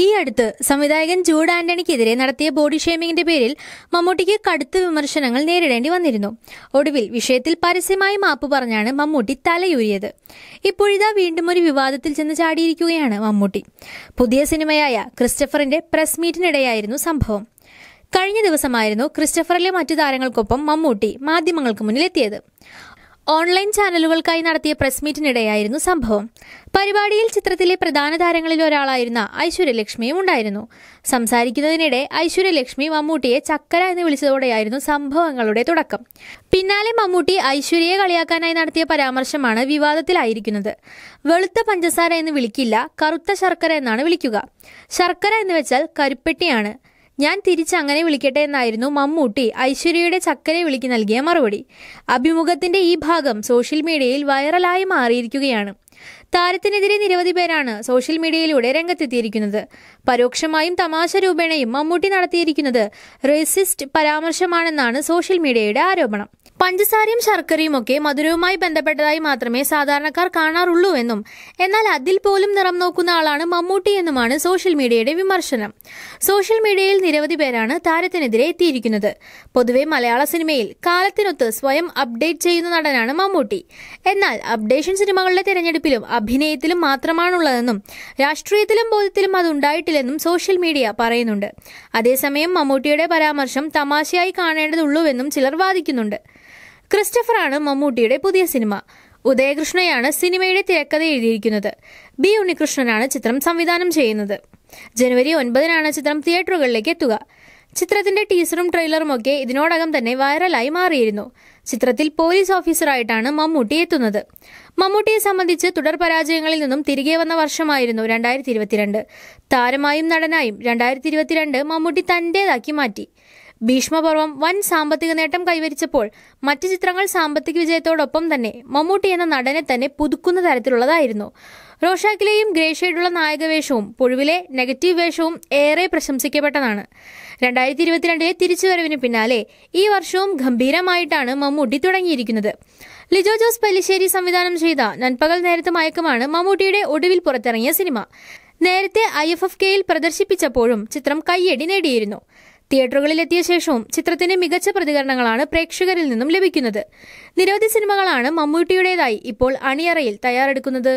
ഈ അടുത്ത് സംവിധായകൻ ജൂഡ് ആന്റണിക്കെതിരെ നടത്തിയ ബോഡി ഷേമിംഗിന്റെ പേരിൽ മമ്മൂട്ടിക്ക് കടുത്ത വിമർശനങ്ങൾ നേരിടേണ്ടി വന്നിരുന്നു ഒടുവിൽ വിഷയത്തിൽ പരസ്യമായി മാപ്പ് പറഞ്ഞാണ് മമ്മൂട്ടി തലയൂരിയത് ഇപ്പോഴിതാ വീണ്ടും ഒരു വിവാദത്തിൽ ചെന്ന് ചാടിയിരിക്കുകയാണ് മമ്മൂട്ടി പുതിയ സിനിമയായ ക്രിസ്റ്റഫറിന്റെ പ്രസ് മീറ്റിനിടെയായിരുന്നു സംഭവം കഴിഞ്ഞ ദിവസമായിരുന്നു ക്രിസ്റ്റഫറിലെ മറ്റു താരങ്ങൾക്കൊപ്പം മമ്മൂട്ടി മാധ്യമങ്ങൾക്ക് മുന്നിലെത്തിയത് ഓൺലൈൻ ചാനലുകൾക്കായി നടത്തിയ പ്രസ് മീറ്റിനിടെയായിരുന്നു സംഭവം പരിപാടിയിൽ ചിത്രത്തിലെ പ്രധാന താരങ്ങളിൽ ഒരാളായിരുന്ന ഐശ്വര്യലക്ഷ്മിയും ഉണ്ടായിരുന്നു സംസാരിക്കുന്നതിനിടെ ഐശ്വര്യലക്ഷ്മി മമ്മൂട്ടിയെ ചക്കര എന്ന് വിളിച്ചതോടെയായിരുന്നു സംഭവങ്ങളുടെ തുടക്കം പിന്നാലെ മമ്മൂട്ടി ഐശ്വര്യയെ കളിയാക്കാനായി നടത്തിയ പരാമർശമാണ് വിവാദത്തിലായിരിക്കുന്നത് വെളുത്ത പഞ്ചസാര എന്ന് വിളിക്കില്ല കറുത്ത ശർക്കര എന്നാണ് വിളിക്കുക ശർക്കര എന്ന് വെച്ചാൽ കരുപ്പെട്ടിയാണ് ഞാൻ തിരിച്ചങ്ങനെ വിളിക്കട്ടെ എന്നായിരുന്നു മമ്മൂട്ടി ഐശ്വര്യയുടെ ചക്കരെ വിളിക്ക് നൽകിയ മറുപടി അഭിമുഖത്തിന്റെ ഈ ഭാഗം സോഷ്യൽ മീഡിയയിൽ വൈറലായി മാറിയിരിക്കുകയാണ് താരത്തിനെതിരെ നിരവധി പേരാണ് സോഷ്യൽ മീഡിയയിലൂടെ രംഗത്തെത്തിയിരിക്കുന്നത് പരോക്ഷമായും തമാശ രൂപേണയും മമ്മൂട്ടി നടത്തിയിരിക്കുന്നത് റേസിസ്റ്റ് പരാമർശമാണെന്നാണ് സോഷ്യൽ മീഡിയയുടെ ആരോപണം പഞ്ചസാരയും ശർക്കരയും ഒക്കെ മധുരവുമായി ബന്ധപ്പെട്ടതായി മാത്രമേ സാധാരണക്കാർ കാണാറുള്ളൂ എന്നും എന്നാൽ അതിൽ പോലും നിറം നോക്കുന്ന ആളാണ് മമ്മൂട്ടി എന്നുമാണ് സോഷ്യൽ മീഡിയയുടെ വിമർശനം സോഷ്യൽ മീഡിയയിൽ നിരവധി പേരാണ് താരത്തിനെതിരെ എത്തിയിരിക്കുന്നത് പൊതുവെ മലയാള സിനിമയിൽ കാലത്തിനൊത്ത് സ്വയം അപ്ഡേറ്റ് ചെയ്യുന്ന നടനാണ് മമ്മൂട്ടി എന്നാൽ അപ്ഡേഷൻ സിനിമകളുടെ തിരഞ്ഞെടുപ്പിലും അഭിനയത്തിലും മാത്രമാണുള്ളതെന്നും രാഷ്ട്രീയത്തിലും ബോധത്തിലും അത് ഉണ്ടായിട്ടില്ലെന്നും സോഷ്യൽ മീഡിയ പറയുന്നുണ്ട് അതേസമയം മമ്മൂട്ടിയുടെ പരാമർശം തമാശയായി കാണേണ്ടതുള്ളൂവെന്നും ചിലർ വാദിക്കുന്നുണ്ട് ക്രിസ്റ്റഫറാണ് മമ്മൂട്ടിയുടെ പുതിയ സിനിമ ഉദയകൃഷ്ണയാണ് സിനിമയുടെ തിരക്കഥ എഴുതിയിരിക്കുന്നത് ബി ഉണ്ണികൃഷ്ണനാണ് ചിത്രം സംവിധാനം ചെയ്യുന്നത് ജനുവരി ഒൻപതിനാണ് ചിത്രം തിയേറ്ററുകളിലേക്ക് എത്തുക ചിത്രത്തിന്റെ ടീസറും ട്രെയിലറും ഒക്കെ ഇതിനോടകം തന്നെ വൈറലായി മാറിയിരുന്നു ചിത്രത്തിൽ പോലീസ് ഓഫീസറായിട്ടാണ് മമ്മൂട്ടി എത്തുന്നത് മമ്മൂട്ടിയെ സംബന്ധിച്ച് തുടർ പരാജയങ്ങളിൽ നിന്നും തിരികെ വന്ന വർഷമായിരുന്നു രണ്ടായിരത്തി ഇരുപത്തിരണ്ട് താരമായും നടനായും രണ്ടായിരത്തി ഇരുപത്തിരണ്ട് മമ്മൂട്ടി തന്റേതാക്കി മാറ്റി ഭീഷ്മപർവം വൻ സാമ്പത്തിക നേട്ടം കൈവരിച്ചപ്പോൾ മറ്റു ചിത്രങ്ങൾ സാമ്പത്തിക വിജയത്തോടൊപ്പം തന്നെ മമ്മൂട്ടി എന്ന നടനെ തന്നെ പുതുക്കുന്ന തരത്തിലുള്ളതായിരുന്നു റോഷാക്കിലെയും ഗ്രേ നായകവേഷവും പുഴുവിലെ നെഗറ്റീവ് വേഷവും ഏറെ പ്രശംസിക്കപ്പെട്ടതാണ് രണ്ടായിരത്തി ഇരുപത്തിരണ്ടിലെ തിരിച്ചുവരവിന് പിന്നാലെ ഈ വർഷവും ഗംഭീരമായിട്ടാണ് മമ്മൂട്ടി തുടങ്ങിയിരിക്കുന്നത് ലിജോ ജോസ് പല്ലിശ്ശേരി സംവിധാനം ചെയ്ത നൻപകൽ നേരത്തെ മയക്കമാണ് മമ്മൂട്ടിയുടെ ഒടുവിൽ പുറത്തിറങ്ങിയ സിനിമ നേരത്തെ ഐ എഫ് എഫ് കെയിൽ പ്രദർശിപ്പിച്ചപ്പോഴും ചിത്രം കയ്യടി നേടിയിരുന്നു തിയേറ്ററുകളിലെത്തിയ ശേഷവും ചിത്രത്തിന്റെ മികച്ച പ്രതികരണങ്ങളാണ് പ്രേക്ഷകരിൽ നിന്നും ലഭിക്കുന്നത് നിരവധി സിനിമകളാണ് മമ്മൂട്ടിയുടേതായി ഇപ്പോൾ അണിയറയിൽ തയ്യാറെടുക്കുന്നത്